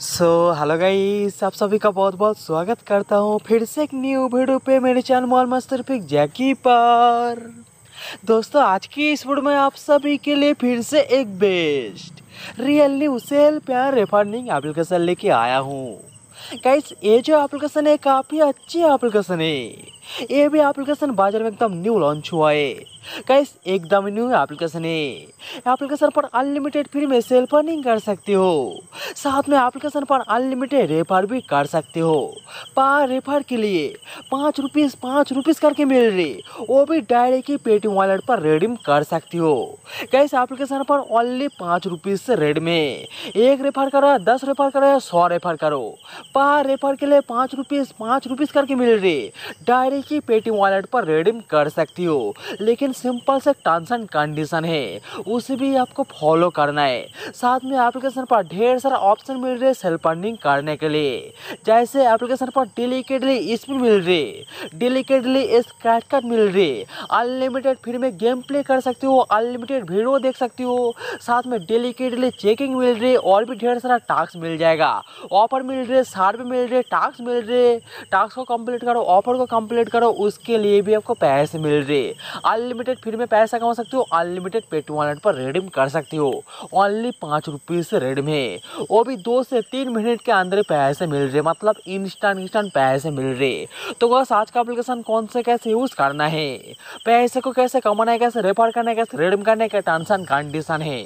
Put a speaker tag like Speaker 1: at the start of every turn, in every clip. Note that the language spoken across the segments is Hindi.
Speaker 1: सो हेलो गाइस आप सभी का बहुत बहुत स्वागत करता हूँ फिर से एक न्यू वीडियो पे मेरे चैनल मॉल मास्टर पिक जैकी पर दोस्तों आज की इस वीडियो में आप सभी के लिए फिर से एक बेस्ट रियली उसे प्यार रेफंडिंग एप्लीकेशन लेके आया हूँ गाइस ये जो एप्लीकेशन है काफ़ी अच्छी एप्लीकेशन है ये भी एप्लीकेशन बाजार में एकदम न्यू लॉन्च हुआ है कैस एकदम न्यू एप्लीकेशन है एप्लीकेशन पर अनलिमिटेड फ्री में सेल अर्निंग कर सकते हो साथ में एप्लीकेशन पर अनलिमिटेड रेफर भी कर सकते हो पर रेफर के लिए पाँच रुपीस पाँच रुपीस करके मिल रही वो भी डायरेक्ट ही पेटीएम वॉलेट पर रेडीम कर सकती हो कैस एप्लीकेशन पर ओनली पाँच रुपीस से रेड में एक रेफर करो दस रेफर करो या सौ रेफर करो पर रेफर के लिए पाँच रुपीस पाँच रुपीस करके मिल रही डायरेक्ट रुपए की पेटीएम वॉलेट पर रिडीम कर सकती हो लेकिन सिंपल से टर्म्स एंड कंडीशन है उसे भी आपको फॉलो करना है साथ में एप्लीकेशन पर ढेर सारा ऑप्शन मिल रहे सेल्फ फंडिंग करने के लिए जैसे एप्लीकेशन पर डेलीकेटली स्पिन मिल रही डेलीकेटली स्क्रैच कार्ड मिल रही अनलिमिटेड फ्री में गेम प्ले कर सकती हो अनलिमिटेड वीडियो देख सकती हो साथ में डेलीकेटली चेकिंग मिल रही और भी ढेर सारा टास्क मिल जाएगा ऑफर मिल रहे सार्वे मिल रहे टास्क मिल रहे टास्क को कंप्लीट करो ऑफर को कंप्लीट क्रिएट करो उसके लिए भी आपको पैसे मिल रहे अनलिमिटेड फ्री में पैसा कमा सकते हो अनलिमिटेड पेट वॉलेट पर रिडीम कर सकते हो ओनली पाँच रुपीज से रिडीम है वो भी दो से तीन मिनट के अंदर पैसे मिल रहे मतलब इंस्टेंट इंस्टेंट पैसे मिल रहे तो बस आज का अप्लीकेशन कौन से कैसे यूज़ करना है पैसे को कैसे कमाना है कैसे रेफर करना है कैसे रिडीम करने का क्या टर्म्स एंड कंडीशन है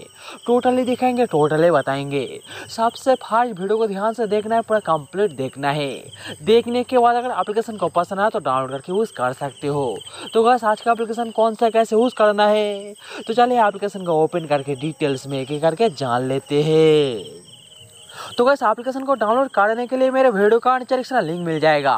Speaker 1: टोटली दिखाएंगे टोटली बताएंगे सबसे फास्ट वीडियो को ध्यान से देखना है पूरा कंप्लीट देखना है देखने के बाद अगर एप्लीकेशन को पसंद आया तो डाउनलोड करके यूज़ कर सकते हो तो बस आज का एप्लीकेशन कौन सा कैसे यूज़ करना है तो चलिए एप्लीकेशन को ओपन करके डिटेल्स में एक एक करके जान लेते हैं तो बस एप्लीकेशन को डाउनलोड करने के लिए मेरे वीडियो का नीचे लिंक मिल जाएगा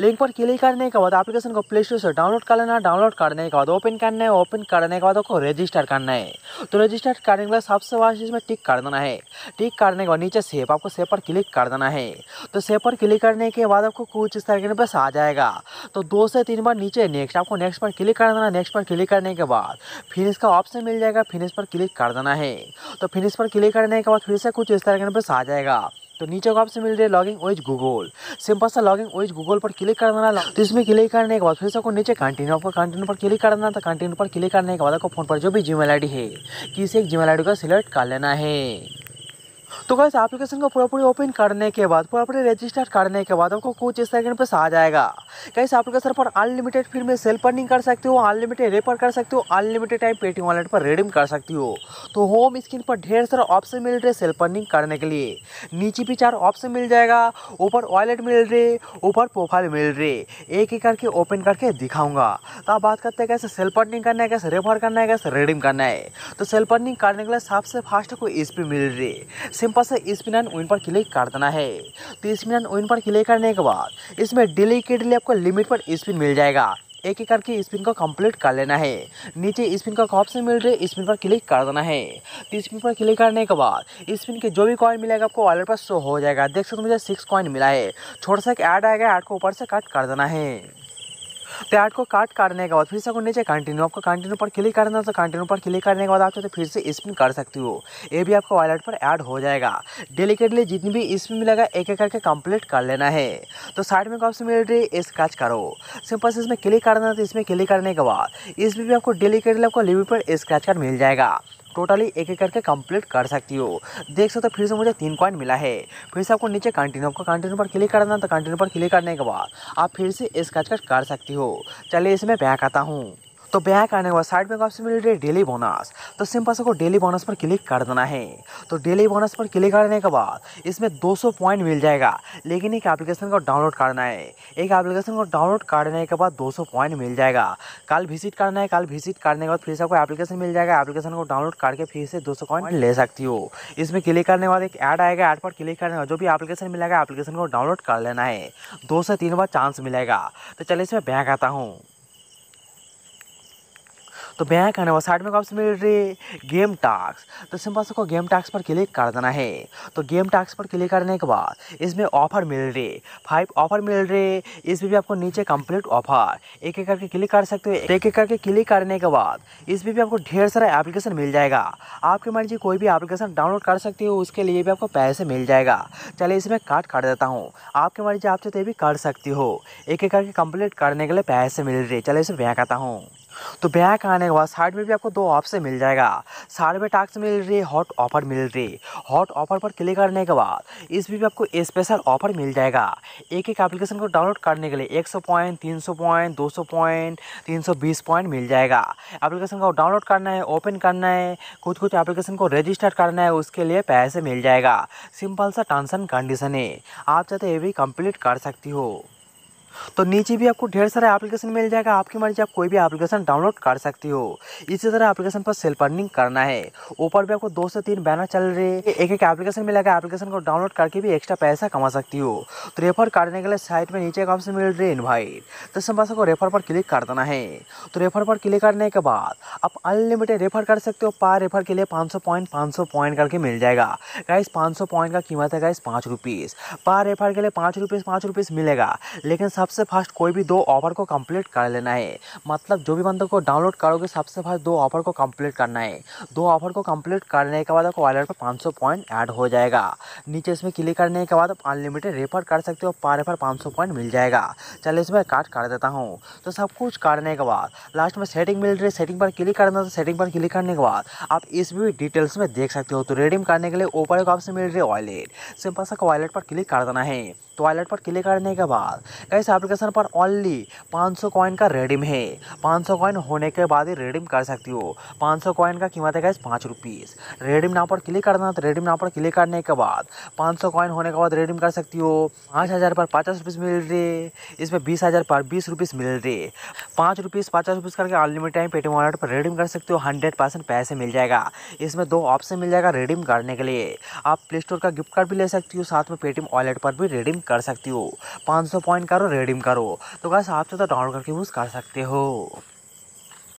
Speaker 1: लिंक पर क्लिक करने के बाद एप्लीकेशन को प्ले स्टोर से डाउनलोड कर लेना डाउनलोड करने के बाद ओपन करना है ओपन करने के बाद उसको रजिस्टर करना है तो रजिस्टर करने के बाद सबसे बड़ा चीज़ में टिक कर देना है टिक करने के बाद नीचे सेप आपको सेप पर क्लिक कर देना है तो सेप पर क्लिक करने के बाद आपको कुछ इस तरीके बस आ जाएगा तो दो से तीन बार नीचे नेक्स्ट आपको नेक्स्ट पर क्लिक कर देना नेक्स्ट पर क्लिक करने के बाद फिनिश का ऑप्शन मिल जाएगा फिनिश पर क्लिक कर देना है तो फिनिश पर क्लिक करने के बाद फिर से कुछ इस तरह के बस आ जाएगा तो नीचे को आपसे मिल रही है लॉगिंग ओज गूगल सिंपल सा लॉगिंग ओज गूगल पर क्लिक कर देना तो इसमें क्लिक करने के बाद फिर से आपको नीचे कंटिन्यू आपको कंटिन्यू पर क्लिक कर देना तो कंटिन्यू पर क्लिक करने के बाद आपको फोन पर जो भी जी मेल है किसी एक जी मेल का सिलेक्ट कर लेना है तो कैसे एप्लीकेशन को पूरा पूरी ओपन करने के बाद पूरा पूरी रजिस्टर करने के बाद आपको कुछ सेकंड पर आ जाएगा कैसे आप लोग सर पर अनलिमिटेड फिर में सेल पर नहीं कर सकते हो अनलिमिटेड रेपर कर सकते हो अनलिमिटेड टाइम पेटीएम वॉलेट पर रिडीम कर सकती हो तो होम स्क्रीन पर ढेर सारा ऑप्शन मिल रहे सेल पर्निंग करने के लिए नीचे भी चार ऑप्शन मिल जाएगा ऊपर वॉलेट मिल रहे ऊपर प्रोफाइल मिल रहे एक एक करके ओपन करके दिखाऊंगा तो आप बात करते हैं कैसे सेल पर्निंग करना है कैसे रेफर करना है कैसे रिडीम करना है तो सेल पर्निंग करने के लिए सबसे फास्ट को स्पी मिल रही सिंपल से स्पिन एंड विन पर क्लिक कर देना है तो स्पिन एंड विन पर क्लिक करने के बाद इसमें डिलीकेट लिए आपको लिमिट पर स्पिन मिल जाएगा एक एक करके स्पिन को कंप्लीट कर लेना है नीचे स्पिन का ऑप्शन मिल रही है स्पिन पर क्लिक कर देना है तो स्पिन पर क्लिक करने के बाद स्पिन के जो भी कॉइन मिलेगा आपको वॉलेट पर शो हो जाएगा देख सकते हो मुझे सिक्स कॉइन मिला है छोटा सा एक ऐड आएगा ऐड को ऊपर से कट कर देना है प्याज को काट काटने के बाद फिर से आपको नीचे कंटिन्यू आपको कंटिन्यू पर क्लिक करना है तो कंटिन्यू पर क्लिक करने के बाद आप चाहते फिर से स्पिन कर सकती हो ये भी आपका वॉलेट पर ऐड हो जाएगा डेलीकेटली जितनी भी स्पिन मिलेगा एक एक करके कंप्लीट कर लेना है तो साइड में ऑप्शन मिल रही है स्क्रैच करो सिंपल से इसमें क्लिक करना है तो इसमें क्लिक करने के बाद इसमें भी आपको डेलीकेटली आपको लिवी पर स्क्रैच कार्ड मिल जाएगा टोटली एक एक करके कंप्लीट कर सकती हो देख सकते हो फिर से मुझे तीन पॉइंट मिला है फिर से आपको नीचे कंटिन्यू आपको कंटिन्यू पर क्लिक करना तो कंटिन्यू पर क्लिक करने के बाद आप फिर से इस कर सकती हो चलिए इसमें बैक आता हूँ तो बैक आने के बाद साइड में ऑप्शन मिल रही है डेली बोनस तो सिंपल से को डेली बोनस पर क्लिक कर देना है तो डेली बोनस पर क्लिक करने के बाद इसमें 200 पॉइंट मिल जाएगा लेकिन एक एप्लीकेशन को डाउनलोड करना है एक एप्लीकेशन को डाउनलोड करने के बाद 200 पॉइंट मिल जाएगा कल विजिट करना है कल विजिट करने के बाद फिर से आपको एप्लीकेशन मिल जाएगा एप्लीकेशन को डाउनलोड करके फिर से दो पॉइंट ले सकती हो इसमें क्लिक करने के बाद एक ऐड आएगा ऐड पर क्लिक करने जो भी एप्लीकेशन मिलेगा एप्लीकेशन को डाउनलोड कर लेना है दो से तीन बार चांस मिलेगा तो चलिए इसमें बैंक आता हूँ तो बैंक आने वाला साइड में से मिल रही गेम टास्क तो सिंपल से को गेम टास्क पर क्लिक कर देना है तो गेम टास्क पर क्लिक करने के बाद इसमें ऑफर मिल रही फाइव ऑफर मिल रही इसमें भी आपको नीचे कंप्लीट ऑफर एक एक करके क्लिक कर सकते हो एक एक करके क्लिक करने के बाद इसमें भी आपको ढेर सारा एप्लीकेशन मिल जाएगा आपकी मर्जी कोई भी एप्लीकेशन डाउनलोड कर सकते हो उसके लिए भी आपको पैसे मिल जाएगा चलिए इसमें कार्ड कर देता हूँ आपकी मर्जी आप चाहते भी कर सकती हो एक एक करके कंप्लीट करने के लिए पैसे मिल रहे चलिए इसमें बैंक आता हूँ तो बैक आने के बाद साइड में भी आपको दो ऑप्शन मिल जाएगा साइड में टास्क मिल रही है हॉट ऑफर मिल रही है हॉट ऑफर पर क्लिक करने के बाद इसमें भी आपको स्पेशल ऑफर मिल जाएगा एक एक एप्लीकेशन को डाउनलोड करने के लिए 100 पॉइंट 300 पॉइंट 200 पॉइंट 320 पॉइंट मिल जाएगा एप्लीकेशन को डाउनलोड करना है ओपन करना है कुछ कुछ एप्लीकेशन को रजिस्टर करना है उसके लिए पैसे मिल जाएगा सिंपल सा टर्म्स एंड कंडीशन है आप चाहते ये भी कंप्लीट कर सकती हो तो नीचे भी आपको ढेर सारा एप्लीकेशन मिल जाएगा आपकी मर्जी आप कोई भी एप्लीकेशन डाउनलोड कर सकती हो इसी तरह एप्लीकेशन पर सेल्फ अर्निंग करना है ऊपर भी आपको दो से तीन बैनर चल रहे हैं एक एक एप्लीकेशन मिलेगा एप्लीकेशन को डाउनलोड करके भी एक्स्ट्रा पैसा कमा सकती हो तो रेफर करने के लिए साइट में नीचे का ऑप्शन मिल रही है इन्वाइट तो संभाषा को रेफर पर क्लिक कर देना है तो रेफर पर क्लिक करने के बाद आप अनलिमिटेड रेफर कर सकते हो पार रेफर के लिए पाँच पॉइंट पाँच पॉइंट करके मिल जाएगा गाइस पाँच पॉइंट का कीमत है गाइस पाँच रुपीज़ पार रेफर के लिए रुपीज़ पाँच रुपीज़ मिलेगा लेकिन सबसे फास्ट कोई भी दो ऑफर को कंप्लीट कर लेना है मतलब जो भी बंदों को डाउनलोड करोगे सबसे फास्ट दो ऑफर को कंप्लीट करना है दो ऑफर को कंप्लीट करने के बाद आपको वॉलेट पर पाँच पॉइंट ऐड हो जाएगा नीचे इसमें क्लिक करने के बाद आप अनलिमिटेड रेफर कर सकते हो पर रेफर पाँच पॉइंट मिल जाएगा चलिए इसमें काट कर देता हूँ तो सब कुछ करने के बाद लास्ट में सेटिंग मिल रही है सेटिंग पर क्लिक करना तो सेटिंग पर क्लिक करने के बाद आप इस भी डिटेल्स में देख सकते हो तो रिडीम करने के लिए ऊपर एक ऑप्शन मिल रही है वॉलेट सिंपल सा वॉलेट पर क्लिक कर देना है तो वॉलेट पर क्लिक करने के बाद कैसे एप्लीकेशन पर ओनली 500 कॉइन का रेडिम है 500 कॉइन होने के बाद ही रेडिम कर सकती हो 500 कॉइन का कीमत है गैस पाँच रुपीज़ रेडिम नाव पर क्लिक करना तो रेडिम नाव पर क्लिक करने के बाद 500 कॉइन होने के बाद रेडिम कर सकती हो पाँच हज़ार पर पचास रुपीज़ मिल रहे इसमें बीस हज़ार पर बीस रुपीज़ मिल रहे पाँच रुपीज़ पचास रुपीज़ करके अनलिमिटेड टाइम पेटीएम वॉलेट पर रेडिम कर सकते हो हंड्रेड परसेंट पैसे मिल जाएगा इसमें दो ऑप्शन मिल जाएगा रेडिम करने के लिए आप प्ले स्टोर का गिफ्ट कार्ड भी ले सकती हो साथ में पेटीएम वॉलेट पर भी रेडिम कर सकती हो पाँच सौ पॉइंट करो रेडिम रिडीम करो तो गाइस आप चाहते तो डाउनलोड करके यूज़ कर सकते हो